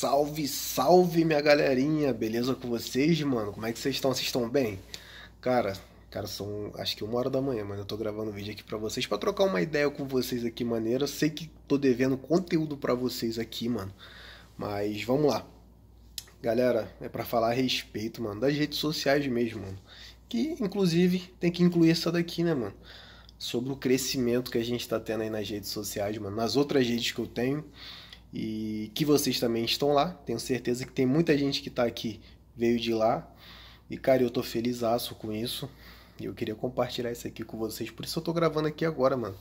Salve, salve minha galerinha, beleza com vocês, mano? Como é que vocês estão? Vocês estão bem? Cara, cara, são acho que uma hora da manhã, mano. Eu tô gravando um vídeo aqui pra vocês pra trocar uma ideia com vocês aqui, maneira. Eu sei que tô devendo conteúdo pra vocês aqui, mano. Mas vamos lá. Galera, é pra falar a respeito, mano, das redes sociais mesmo, mano. Que, inclusive, tem que incluir essa daqui, né, mano? Sobre o crescimento que a gente tá tendo aí nas redes sociais, mano. Nas outras redes que eu tenho e que vocês também estão lá. Tenho certeza que tem muita gente que está aqui, veio de lá. E, cara, eu tô feliz com isso. E eu queria compartilhar isso aqui com vocês. Por isso eu tô gravando aqui agora, mano.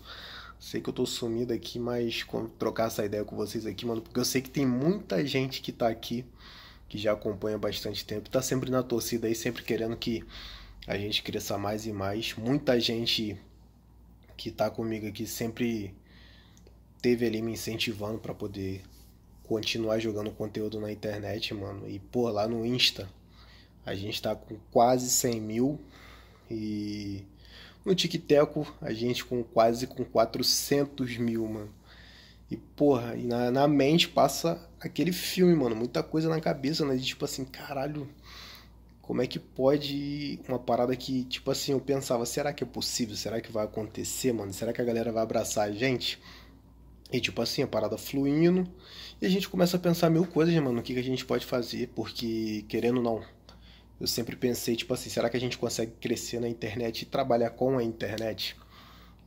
Sei que eu tô sumido aqui, mas trocar essa ideia com vocês aqui, mano, porque eu sei que tem muita gente que tá aqui, que já acompanha bastante tempo, tá sempre na torcida aí, sempre querendo que a gente cresça mais e mais. Muita gente que tá comigo aqui sempre esteve ali me incentivando para poder continuar jogando conteúdo na internet, mano. E, pô, lá no Insta, a gente tá com quase 100 mil. E no TikTok, a gente com quase com 400 mil, mano. E, porra, e na, na mente passa aquele filme, mano. Muita coisa na cabeça, né? De, tipo assim, caralho, como é que pode uma parada que, tipo assim, eu pensava, será que é possível? Será que vai acontecer, mano? Será que a galera vai abraçar a gente? E tipo assim, a parada fluindo. E a gente começa a pensar mil coisas, né, mano, o que, que a gente pode fazer, porque querendo ou não. Eu sempre pensei, tipo assim, será que a gente consegue crescer na internet e trabalhar com a internet?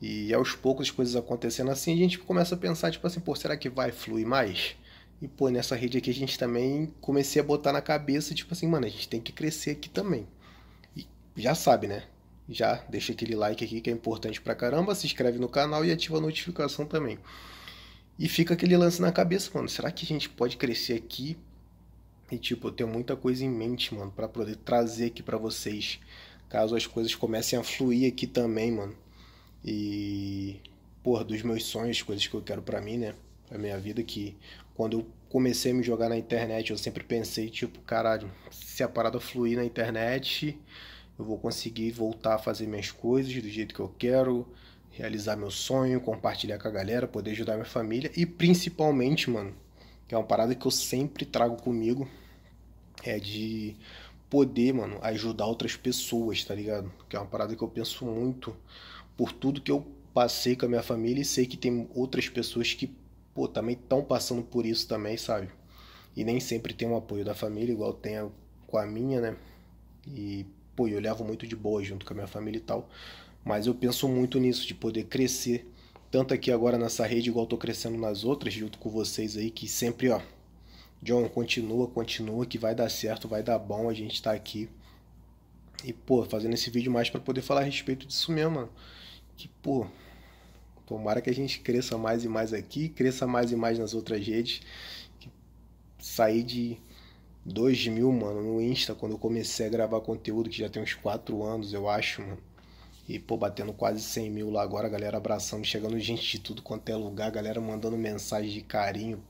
E aos poucos as coisas acontecendo assim, a gente começa a pensar, tipo assim, pô, será que vai fluir mais? E, pô, nessa rede aqui a gente também comecei a botar na cabeça, tipo assim, mano, a gente tem que crescer aqui também. E já sabe, né? Já deixa aquele like aqui que é importante pra caramba, se inscreve no canal e ativa a notificação também. E fica aquele lance na cabeça, mano. Será que a gente pode crescer aqui? E tipo, eu tenho muita coisa em mente, mano, para poder trazer aqui para vocês, caso as coisas comecem a fluir aqui também, mano. E porra, dos meus sonhos, coisas que eu quero para mim, né? Pra minha vida que quando eu comecei a me jogar na internet, eu sempre pensei, tipo, caralho, se a parada fluir na internet, eu vou conseguir voltar a fazer minhas coisas do jeito que eu quero, realizar meu sonho, compartilhar com a galera, poder ajudar minha família e principalmente, mano, que é uma parada que eu sempre trago comigo, é de poder, mano, ajudar outras pessoas, tá ligado? Que é uma parada que eu penso muito por tudo que eu passei com a minha família e sei que tem outras pessoas que, pô, também estão passando por isso também, sabe? E nem sempre tem o um apoio da família, igual tem com a minha, né? E, pô, eu levo muito de boa junto com a minha família e tal. Mas eu penso muito nisso, de poder crescer, tanto aqui agora nessa rede, igual estou crescendo nas outras, junto com vocês aí, que sempre, ó, John, continua, continua, que vai dar certo, vai dar bom, a gente tá aqui. E, pô, fazendo esse vídeo mais para poder falar a respeito disso mesmo, mano. Que, pô, tomara que a gente cresça mais e mais aqui, cresça mais e mais nas outras redes. Que sair de 2 mil, mano, no Insta, quando eu comecei a gravar conteúdo, que já tem uns 4 anos, eu acho, mano. E, pô, batendo quase 100 mil lá agora, a galera abraçando, chegando gente de tudo quanto é lugar, a galera mandando mensagem de carinho,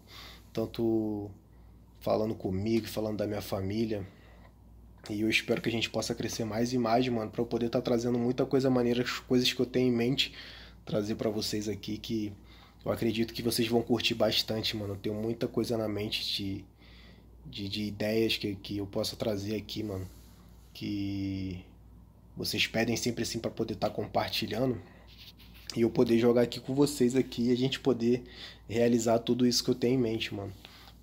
tanto falando comigo, falando da minha família. E eu espero que a gente possa crescer mais e mais, mano, para eu poder estar tá trazendo muita coisa maneira, coisas que eu tenho em mente, trazer para vocês aqui que eu acredito que vocês vão curtir bastante, mano. Eu tenho muita coisa na mente de, de, de ideias que, que eu possa trazer aqui, mano. Que vocês pedem sempre assim para poder estar tá compartilhando e eu poder jogar aqui com vocês aqui e a gente poder realizar tudo isso que eu tenho em mente, mano.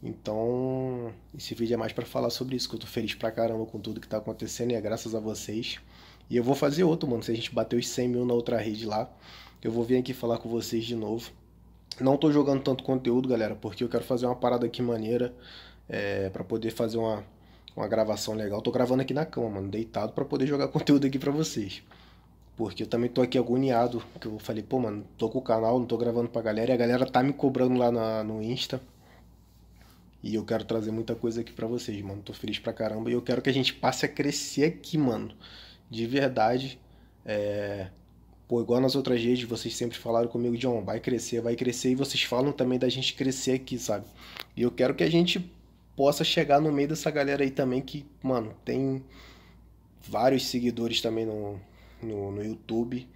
Então, esse vídeo é mais para falar sobre isso, que eu tô feliz pra caramba com tudo que tá acontecendo e é graças a vocês. E eu vou fazer outro, mano, se a gente bater os 100 mil na outra rede lá, eu vou vir aqui falar com vocês de novo. Não tô jogando tanto conteúdo, galera, porque eu quero fazer uma parada aqui maneira, é, para poder fazer uma uma gravação legal. Tô gravando aqui na cama, mano, deitado para poder jogar conteúdo aqui para vocês. Porque eu também tô aqui agoniado, que eu falei, pô, mano, tô com o canal, não tô gravando pra galera, e a galera tá me cobrando lá na, no Insta. E eu quero trazer muita coisa aqui para vocês, mano. Tô feliz pra caramba e eu quero que a gente passe a crescer aqui, mano. De verdade, é... Pô, igual nas outras redes, vocês sempre falaram comigo, John, vai crescer, vai crescer, e vocês falam também da gente crescer aqui, sabe? E eu quero que a gente possa chegar no meio dessa galera aí também que, mano, tem vários seguidores também no, no, no YouTube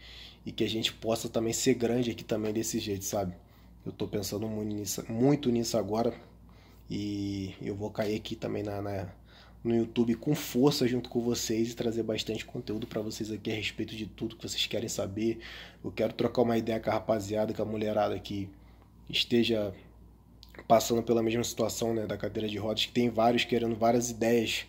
e que a gente possa também ser grande aqui também desse jeito, sabe? Eu tô pensando muito nisso, muito nisso agora e eu vou cair aqui também na, na no YouTube com força junto com vocês e trazer bastante conteúdo para vocês aqui a respeito de tudo que vocês querem saber. Eu quero trocar uma ideia com a rapaziada, com a mulherada que esteja passando pela mesma situação, né, da cadeira de rodas, que tem vários querendo várias ideias,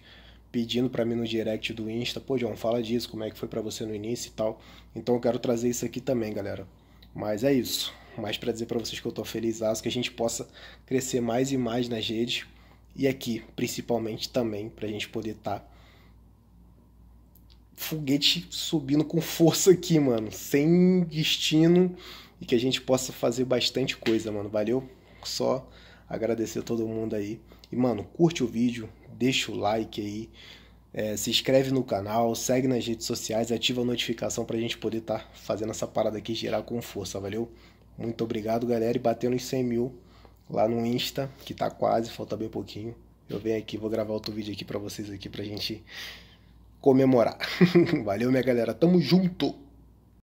pedindo para mim no direct do Insta, pô, John, fala disso, como é que foi para você no início e tal. Então eu quero trazer isso aqui também, galera. Mas é isso. Mais para dizer para vocês que eu tô feliz, acho que a gente possa crescer mais e mais nas redes e aqui, principalmente também, pra gente poder estar tá foguete subindo com força aqui, mano, sem destino e que a gente possa fazer bastante coisa, mano. Valeu? só agradecer a todo mundo aí. E, mano, curte o vídeo, deixa o like aí, é, se inscreve no canal, segue nas redes sociais, ativa a notificação pra gente poder estar tá fazendo essa parada aqui girar com força, valeu? Muito obrigado, galera, e batendo os 100 mil lá no Insta, que tá quase, falta bem pouquinho. Eu venho aqui, vou gravar outro vídeo aqui pra vocês aqui pra gente comemorar. valeu, minha galera, tamo junto!